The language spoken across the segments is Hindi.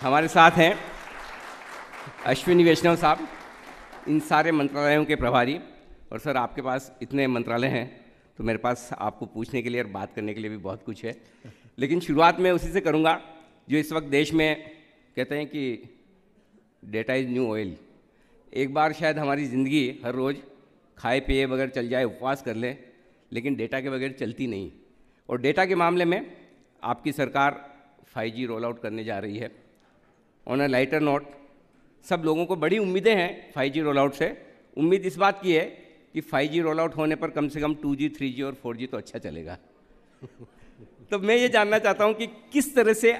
हमारे साथ हैं अश्विनी वैष्णव साहब इन सारे मंत्रालयों के प्रभारी और सर आपके पास इतने मंत्रालय हैं तो मेरे पास आपको पूछने के लिए और बात करने के लिए भी बहुत कुछ है लेकिन शुरुआत मैं उसी से करूँगा जो इस वक्त देश में कहते हैं कि डेटा इज़ न्यू ऑयल एक बार शायद हमारी ज़िंदगी हर रोज़ खाए पिए बगैर चल जाए उपवास कर ले, लेकिन डेटा के बगैर चलती नहीं और डेटा के मामले में आपकी सरकार 5G रोल आउट करने जा रही है ऑन अ लाइटर नोट सब लोगों को बड़ी उम्मीदें हैं फाइव जी रोल आउट से उम्मीद इस बात की है कि फाइव जी रोल आउट होने पर कम से come to ji three G और फोर जी तो अच्छा चलेगा तो मैं ये जानना चाहता हूँ कि किस तरह से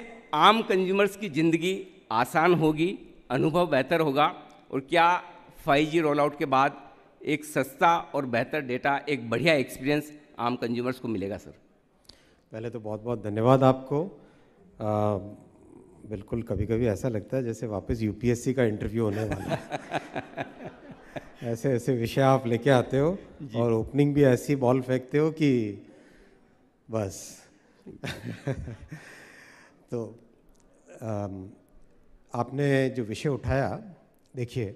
आम कंज्यूमर्स की ज़िंदगी आसान होगी अनुभव बेहतर होगा और क्या फाइव जी रोल आउट के बाद एक सस्ता और बेहतर डेटा एक बढ़िया एक्सपीरियंस आम कंज्यूमर्स को मिलेगा सर पहले तो बहुत बहुत धन्यवाद आपको आ, बिल्कुल कभी कभी ऐसा लगता है जैसे वापस यूपीएससी का इंटरव्यू होने वाला है ऐसे ऐसे विषय आप लेके आते हो और ओपनिंग भी ऐसी बॉल फेंकते हो कि बस तो आपने जो विषय उठाया देखिए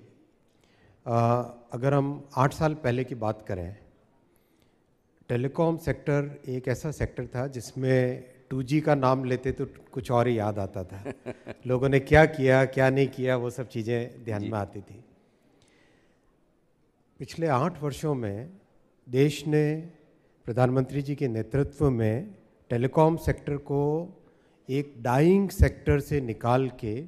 अगर हम आठ साल पहले की बात करें टेलीकॉम सेक्टर एक ऐसा सेक्टर था जिसमें जी का नाम लेते तो कुछ और ही याद आता था लोगों ने क्या किया क्या नहीं किया वो सब चीज़ें ध्यान में आती थी पिछले आठ वर्षों में देश ने प्रधानमंत्री जी के नेतृत्व में टेलीकॉम सेक्टर को एक डाइंग सेक्टर से निकाल के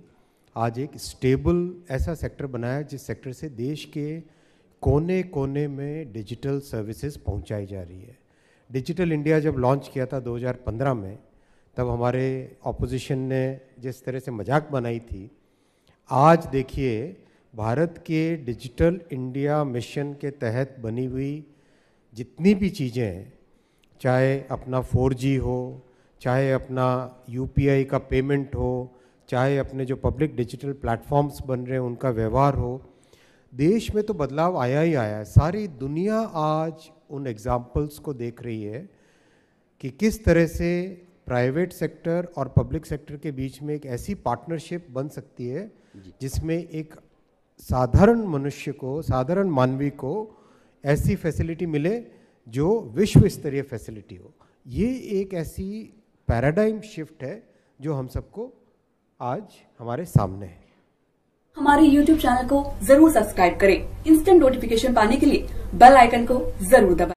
आज एक स्टेबल ऐसा सेक्टर बनाया जिस सेक्टर से देश के कोने कोने में डिजिटल सर्विसेज पहुंचाई जा रही है डिजिटल इंडिया जब लॉन्च किया था 2015 में तब हमारे ऑपोजिशन ने जिस तरह से मजाक बनाई थी आज देखिए भारत के डिजिटल इंडिया मिशन के तहत बनी हुई जितनी भी चीज़ें हैं चाहे अपना 4G हो चाहे अपना यूपीआई का पेमेंट हो चाहे अपने जो पब्लिक डिजिटल प्लेटफॉर्म्स बन रहे हैं उनका व्यवहार हो देश में तो बदलाव आया ही आया है सारी दुनिया आज उन एग्जाम्पल्स को देख रही है कि किस तरह से प्राइवेट सेक्टर और पब्लिक सेक्टर के बीच में एक ऐसी पार्टनरशिप बन सकती है जिसमें एक साधारण मनुष्य को साधारण मानवी को ऐसी फैसिलिटी मिले जो विश्व स्तरीय फैसिलिटी हो ये एक ऐसी पैराडाइम शिफ्ट है जो हम सबको आज हमारे सामने है हमारे YouTube चैनल को जरूर सब्सक्राइब करें इंस्टेंट नोटिफिकेशन पाने के लिए बेल आइकन को जरूर दबाएं।